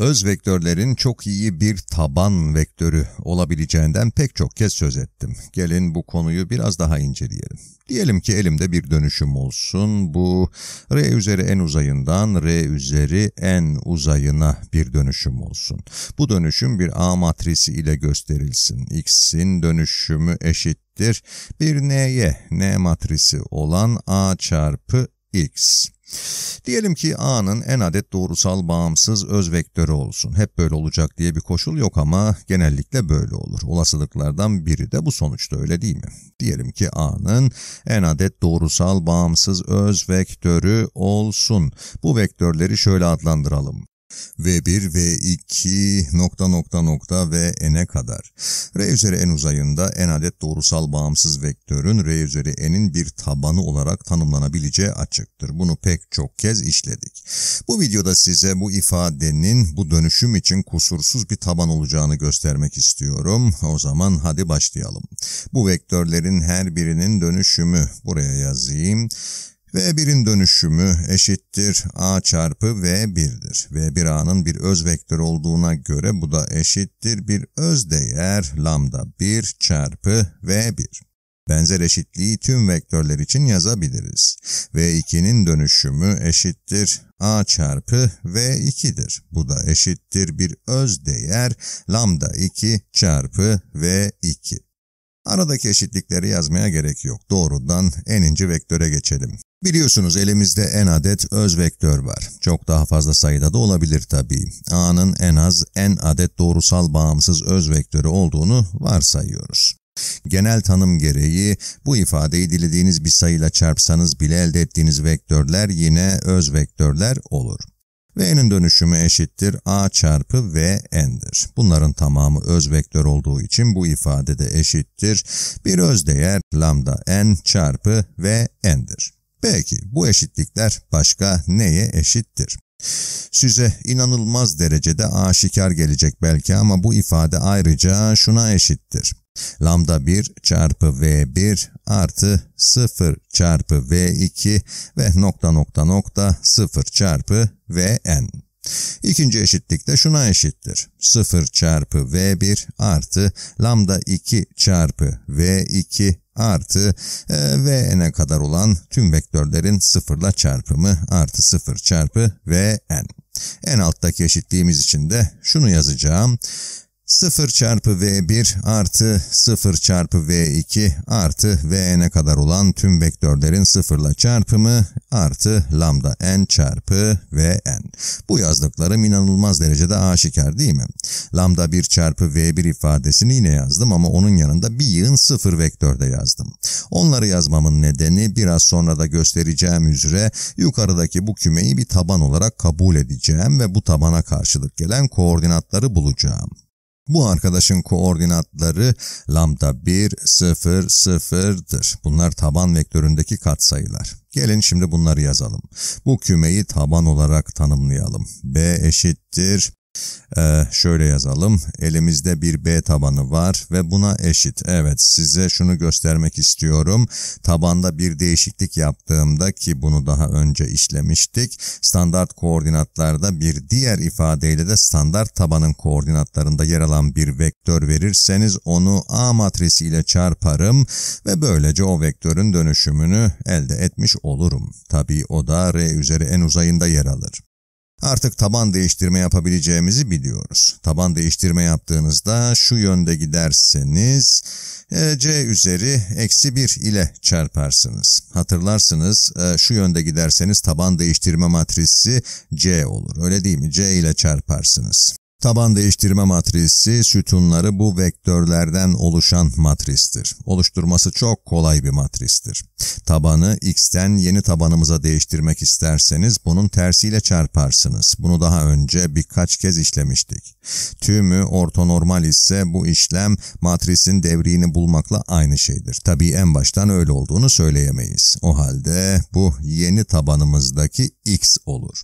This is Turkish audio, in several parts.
öz vektörlerin çok iyi bir taban vektörü olabileceğinden pek çok kez söz ettim. Gelin bu konuyu biraz daha inceleyelim. Diyelim ki elimde bir dönüşüm olsun. Bu R üzeri n uzayından R üzeri n uzayına bir dönüşüm olsun. Bu dönüşüm bir A matrisi ile gösterilsin. X'in dönüşümü eşittir. Bir N'ye N matrisi olan A çarpı X. Diyelim ki A'nın en adet doğrusal bağımsız öz vektörü olsun. Hep böyle olacak diye bir koşul yok ama genellikle böyle olur. Olasılıklardan biri de bu sonuçta öyle değil mi? Diyelim ki A'nın en adet doğrusal bağımsız öz vektörü olsun. Bu vektörleri şöyle adlandıralım. V1, V2, nokta nokta nokta ve n'e kadar. R üzeri n uzayında n adet doğrusal bağımsız vektörün R üzeri n'in bir tabanı olarak tanımlanabileceği açıktır. Bunu pek çok kez işledik. Bu videoda size bu ifadenin bu dönüşüm için kusursuz bir taban olacağını göstermek istiyorum. O zaman hadi başlayalım. Bu vektörlerin her birinin dönüşümü buraya yazayım. V1'in dönüşümü eşittir A çarpı V1'dir. V1A'nın bir öz vektör olduğuna göre bu da eşittir bir öz değer lambda 1 çarpı V1. Benzer eşitliği tüm vektörler için yazabiliriz. V2'nin dönüşümü eşittir A çarpı V2'dir. Bu da eşittir bir öz değer lambda 2 çarpı V2. Aradaki eşitlikleri yazmaya gerek yok. Doğrudan n'inci vektöre geçelim. Biliyorsunuz elimizde en adet öz vektör var. Çok daha fazla sayıda da olabilir tabii. A'nın en az en adet doğrusal bağımsız öz vektörü olduğunu varsayıyoruz. Genel tanım gereği bu ifadeyi dilediğiniz bir sayıyla çarpsanız bile elde ettiğiniz vektörler yine öz vektörler olur. V'nin dönüşümü eşittir A çarpı V n'dir. Bunların tamamı öz vektör olduğu için bu ifade de eşittir. Bir öz değer lambda n çarpı V n'dir. Peki bu eşitlikler başka neye eşittir? Size inanılmaz derecede aşikar gelecek belki ama bu ifade ayrıca şuna eşittir. Lambda 1 çarpı V1 artı 0 çarpı V2 ve nokta nokta nokta 0 çarpı Vn. İkinci eşitlik de şuna eşittir. 0 çarpı V1 artı lambda 2 çarpı V2 artı e, Vn'e kadar olan tüm vektörlerin sıfırla çarpımı artı sıfır çarpı Vn. En alttaki eşitliğimiz için de şunu yazacağım. 0 çarpı V1 artı 0 çarpı V2 artı Vn'e kadar olan tüm vektörlerin sıfırla çarpımı artı lambda n çarpı Vn. Bu yazdıklarım inanılmaz derecede aşikar değil mi? Lambda 1 çarpı V1 ifadesini yine yazdım ama onun yanında bir yığın sıfır vektörde yazdım. Onları yazmamın nedeni biraz sonra da göstereceğim üzere yukarıdaki bu kümeyi bir taban olarak kabul edeceğim ve bu tabana karşılık gelen koordinatları bulacağım. Bu arkadaşın koordinatları lambda 1, 0, 0'dır. Bunlar taban vektöründeki katsayılar. Gelin şimdi bunları yazalım. Bu kümeyi taban olarak tanımlayalım. B eşittir ee, şöyle yazalım. Elimizde bir B tabanı var ve buna eşit. Evet size şunu göstermek istiyorum. Tabanda bir değişiklik yaptığımda ki bunu daha önce işlemiştik. Standart koordinatlarda bir diğer ifadeyle de standart tabanın koordinatlarında yer alan bir vektör verirseniz onu A matrisiyle çarparım ve böylece o vektörün dönüşümünü elde etmiş olurum. Tabii o da R üzeri en uzayında yer alır. Artık taban değiştirme yapabileceğimizi biliyoruz. Taban değiştirme yaptığınızda şu yönde giderseniz e, c üzeri eksi 1 ile çarparsınız. Hatırlarsınız e, şu yönde giderseniz taban değiştirme matrisi c olur. Öyle değil mi? c ile çarparsınız. Taban değiştirme matrisi sütunları bu vektörlerden oluşan matristir. Oluşturması çok kolay bir matristir. Tabanı x'ten yeni tabanımıza değiştirmek isterseniz bunun tersiyle çarparsınız. Bunu daha önce birkaç kez işlemiştik. Tümü ortonormal ise bu işlem matrisin devriğini bulmakla aynı şeydir. Tabii en baştan öyle olduğunu söyleyemeyiz. O halde bu yeni tabanımızdaki x olur.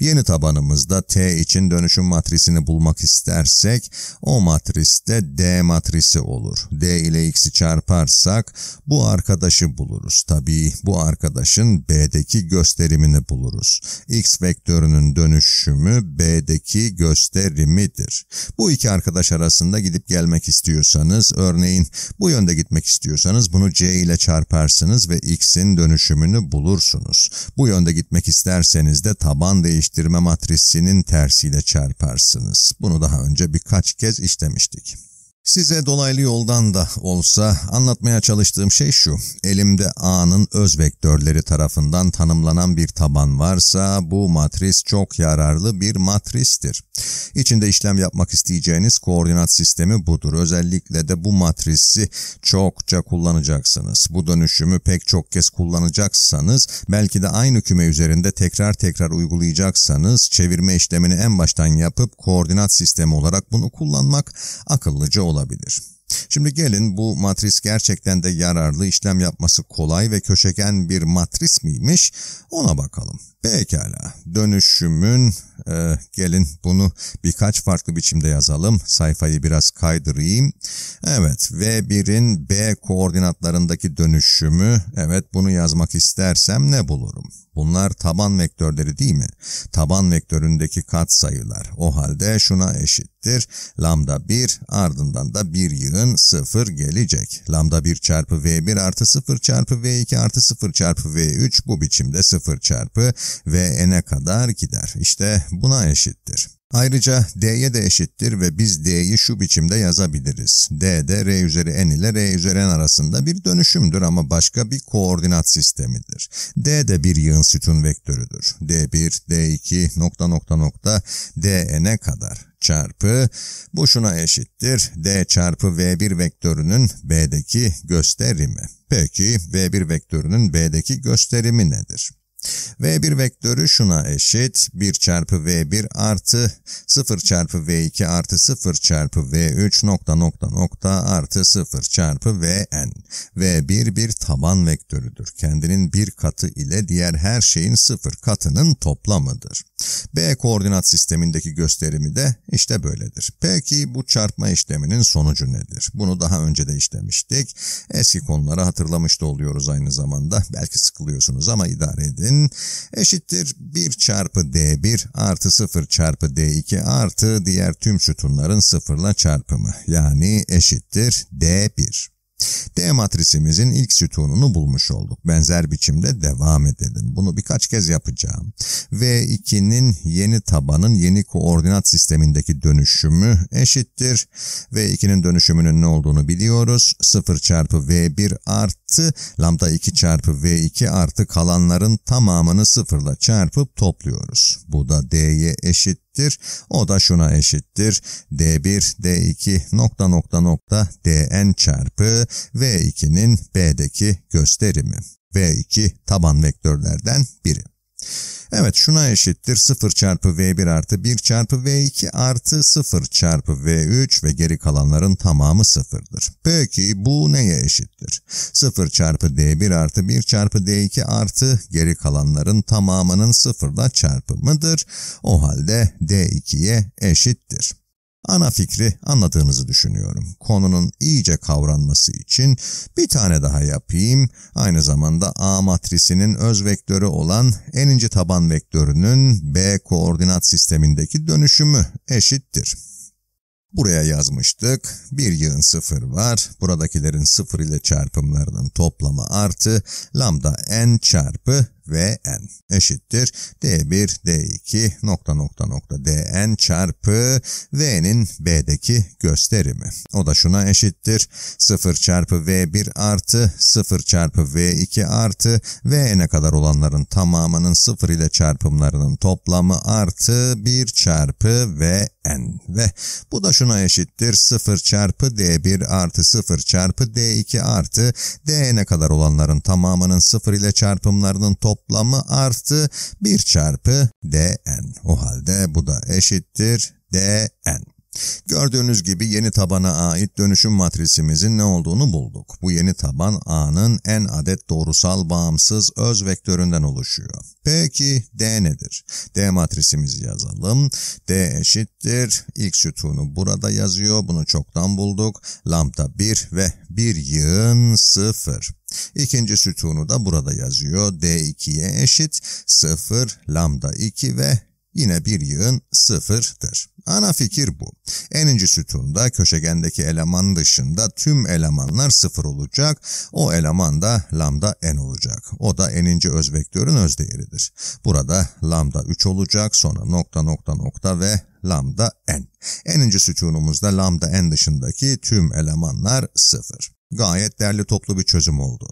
Yeni tabanımızda t için dönüşüm matrisini bulmak bulmak istersek o matriste D matrisi olur. D ile X'i çarparsak bu arkadaşı buluruz. Tabii bu arkadaşın B'deki gösterimini buluruz. X vektörünün dönüşümü B'deki gösterimidir. Bu iki arkadaş arasında gidip gelmek istiyorsanız örneğin bu yönde gitmek istiyorsanız bunu C ile çarparsınız ve X'in dönüşümünü bulursunuz. Bu yönde gitmek isterseniz de taban değiştirme matrisinin tersiyle çarparsınız. Bunu daha önce birkaç kez işlemiştik. Size dolaylı yoldan da olsa anlatmaya çalıştığım şey şu. Elimde A'nın öz vektörleri tarafından tanımlanan bir taban varsa bu matris çok yararlı bir matristir. İçinde işlem yapmak isteyeceğiniz koordinat sistemi budur. Özellikle de bu matrisi çokça kullanacaksınız. Bu dönüşümü pek çok kez kullanacaksanız belki de aynı küme üzerinde tekrar tekrar uygulayacaksanız çevirme işlemini en baştan yapıp koordinat sistemi olarak bunu kullanmak akıllıca olabilir olabilir. Şimdi gelin bu matris gerçekten de yararlı, işlem yapması kolay ve köşegen bir matris miymiş ona bakalım. Pekala dönüşümün e, gelin bunu birkaç farklı biçimde yazalım. Sayfayı biraz kaydırayım. Evet V1'in B koordinatlarındaki dönüşümü evet bunu yazmak istersem ne bulurum? Bunlar taban vektörleri değil mi? Taban vektöründeki kat sayılar. O halde şuna eşittir. Lambda 1 ardından da bir yığın 0 gelecek. Lambda 1 çarpı V1 artı 0 çarpı V2 artı 0 çarpı V3 bu biçimde 0 çarpı Vn'e kadar gider. İşte buna eşittir. Ayrıca d'ye de eşittir ve biz d'yi şu biçimde yazabiliriz. d de r üzeri n ile r üzeri n arasında bir dönüşümdür ama başka bir koordinat sistemidir. d de bir yığın sütun vektörüdür. d1, d2, nokta nokta nokta dn'e kadar çarpı bu şuna eşittir d çarpı v1 vektörünün b'deki gösterimi. Peki v1 vektörünün b'deki gösterimi nedir? V1 vektörü şuna eşit. 1 çarpı V1 artı 0 çarpı V2 artı 0 çarpı V3 nokta nokta nokta artı 0 çarpı Vn. V1 bir taban vektörüdür. Kendinin bir katı ile diğer her şeyin sıfır katının toplamıdır. B koordinat sistemindeki gösterimi de işte böyledir. Peki bu çarpma işleminin sonucu nedir? Bunu daha önce de işlemiştik. Eski konuları hatırlamış da oluyoruz aynı zamanda. Belki sıkılıyorsunuz ama idare edin. Eşittir 1 çarpı D1 artı 0 çarpı D2 artı diğer tüm sütunların sıfırla çarpımı. Yani eşittir D1. D matrisimizin ilk sütununu bulmuş olduk. Benzer biçimde devam edelim. Bunu birkaç kez yapacağım. V2'nin yeni tabanın yeni koordinat sistemindeki dönüşümü eşittir. V2'nin dönüşümünün ne olduğunu biliyoruz. 0 çarpı V1 artı lambda 2 çarpı V2 artı kalanların tamamını sıfırla çarpıp topluyoruz. Bu da D'ye eşittir eşittir. O da şuna eşittir. D1, D2 nokta nokta nokta Dn çarpı V2'nin B'deki gösterimi. V2 taban vektörlerden biri. Evet şuna eşittir 0 çarpı V1 artı 1 çarpı V2 artı 0 çarpı V3 ve geri kalanların tamamı 0'dır. Peki bu neye eşittir? 0 çarpı D1 artı 1 çarpı D2 artı geri kalanların tamamının 0'la çarpımıdır. O halde D2'ye eşittir ana fikri anladığınızı düşünüyorum. Konunun iyice kavranması için bir tane daha yapayım. Aynı zamanda A matrisinin öz vektörü olan en ince taban vektörünün B koordinat sistemindeki dönüşümü eşittir. Buraya yazmıştık. Bir yığın sıfır var. Buradakilerin sıfır ile çarpımlarının toplamı artı lambda n çarpı ve n eşittir d1 d2 nokta nokta nokta dn çarpı v'nin b'deki gösterimi. O da şuna eşittir 0 çarpı v1 artı 0 çarpı v2 artı vn'e kadar olanların tamamının 0 ile çarpımlarının toplamı artı 1 çarpı vn ve bu da şuna eşittir 0 çarpı d1 artı 0 çarpı d2 artı dn'e kadar olanların tamamının 0 ile çarpımlarının toplamı toplamı artı 1 çarpı dn. O halde bu da eşittir dn. Gördüğünüz gibi yeni tabana ait dönüşüm matrisimizin ne olduğunu bulduk. Bu yeni taban A'nın n adet doğrusal bağımsız öz vektöründen oluşuyor. Peki D nedir? D matrisimizi yazalım. D eşittir. İlk sütunu burada yazıyor. Bunu çoktan bulduk. Lambda 1 ve 1 yığın 0. İkinci sütunu da burada yazıyor. D2'ye eşit 0 lambda 2 ve yine bir yığın sıfırdır. Ana fikir bu. Eninci sütunda köşegendeki eleman dışında tüm elemanlar sıfır olacak. O eleman da lambda n olacak. O da eninci öz vektörün öz değeridir. Burada lambda 3 olacak sonra nokta nokta nokta ve lambda n. Eninci sütunumuzda lambda n dışındaki tüm elemanlar sıfır. Gayet değerli toplu bir çözüm oldu.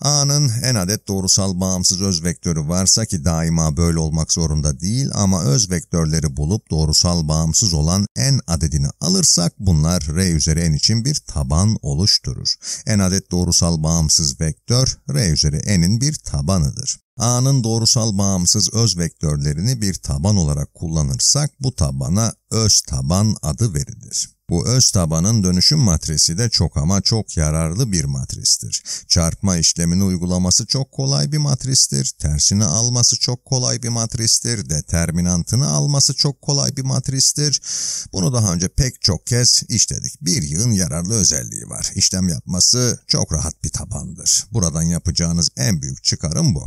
A'nın en adet doğrusal bağımsız öz vektörü varsa ki daima böyle olmak zorunda değil ama öz vektörleri bulup doğrusal bağımsız olan en adedini alırsak bunlar R üzeri n için bir taban oluşturur. En adet doğrusal bağımsız vektör R üzeri n'in bir tabanıdır. A'nın doğrusal bağımsız öz vektörlerini bir taban olarak kullanırsak bu tabana öz taban adı verilir. Bu öz tabanın dönüşüm matrisi de çok ama çok yararlı bir matristir. Çarpma işlemini uygulaması çok kolay bir matristir, tersini alması çok kolay bir matristir, determinantını alması çok kolay bir matristir. Bunu daha önce pek çok kez işledik. Bir yığın yararlı özelliği var. İşlem yapması çok rahat bir tabandır. Buradan yapacağınız en büyük çıkarım bu.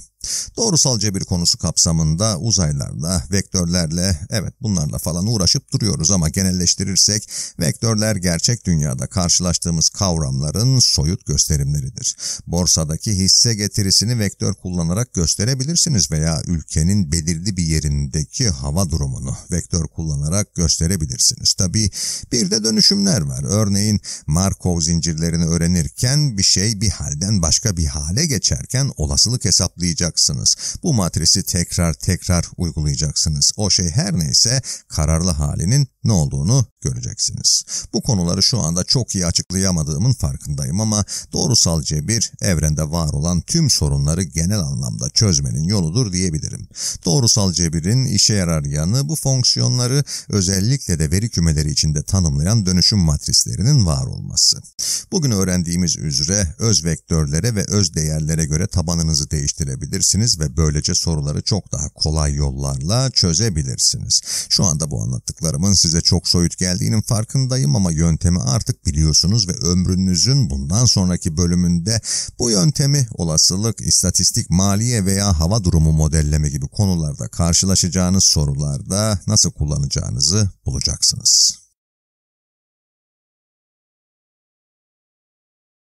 Doğrusal cebir konusu kapsamında uzaylarla, vektörlerle, evet bunlarla falan uğraşıp duruyoruz ama genelleştirirsek ve Vektörler gerçek dünyada karşılaştığımız kavramların soyut gösterimleridir. Borsadaki hisse getirisini vektör kullanarak gösterebilirsiniz veya ülkenin belirli bir yerindeki hava durumunu vektör kullanarak gösterebilirsiniz. Tabi bir de dönüşümler var. Örneğin Markov zincirlerini öğrenirken bir şey bir halden başka bir hale geçerken olasılık hesaplayacaksınız. Bu matrisi tekrar tekrar uygulayacaksınız. O şey her neyse kararlı halinin ne olduğunu göreceksiniz. Bu konuları şu anda çok iyi açıklayamadığımın farkındayım ama doğrusal cebir evrende var olan tüm sorunları genel anlamda çözmenin yoludur diyebilirim. Doğrusal cebirin işe yarar yanı bu fonksiyonları özellikle de veri kümeleri içinde tanımlayan dönüşüm matrislerinin var olması. Bugün öğrendiğimiz üzere öz vektörlere ve öz değerlere göre tabanınızı değiştirebilirsiniz ve böylece soruları çok daha kolay yollarla çözebilirsiniz. Şu anda bu anlattıklarımın size çok soyut geldiğinin farkındayım farkındayım ama yöntemi artık biliyorsunuz ve ömrünüzün bundan sonraki bölümünde bu yöntemi olasılık, istatistik, maliye veya hava durumu modelleme gibi konularda karşılaşacağınız sorularda nasıl kullanacağınızı bulacaksınız.